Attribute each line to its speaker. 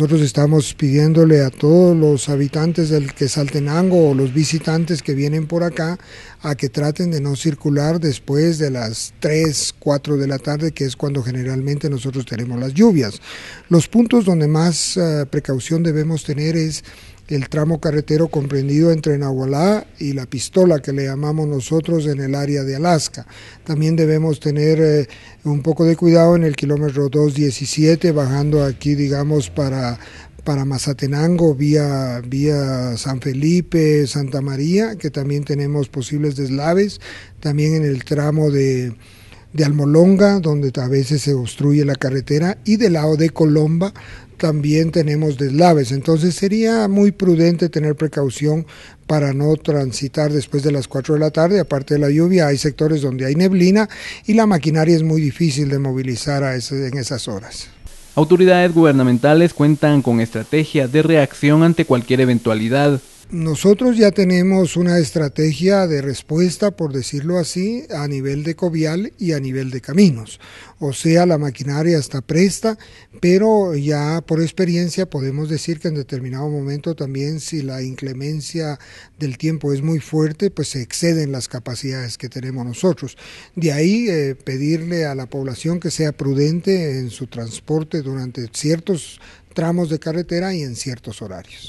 Speaker 1: Nosotros estamos pidiéndole a todos los habitantes del Quesaltenango o los visitantes que vienen por acá a que traten de no circular después de las 3, 4 de la tarde, que es cuando generalmente nosotros tenemos las lluvias. Los puntos donde más eh, precaución debemos tener es el tramo carretero comprendido entre Nahualá y la pistola que le llamamos nosotros en el área de Alaska. También debemos tener eh, un poco de cuidado en el kilómetro 217 bajando aquí digamos para para Mazatenango vía, vía San Felipe, Santa María, que también tenemos posibles deslaves, también en el tramo de, de Almolonga, donde a veces se obstruye la carretera, y del lado de Colomba, también tenemos deslaves, entonces sería muy prudente tener precaución para no transitar después de las 4 de la tarde, aparte de la lluvia, hay sectores donde hay neblina y la maquinaria es muy difícil de movilizar a en esas horas.
Speaker 2: Autoridades gubernamentales cuentan con estrategias de reacción ante cualquier eventualidad,
Speaker 1: nosotros ya tenemos una estrategia de respuesta, por decirlo así, a nivel de Covial y a nivel de caminos. O sea, la maquinaria está presta, pero ya por experiencia podemos decir que en determinado momento también si la inclemencia del tiempo es muy fuerte, pues se exceden las capacidades que tenemos nosotros. De ahí eh, pedirle a la población que sea prudente en su transporte durante ciertos tramos de carretera y en ciertos horarios.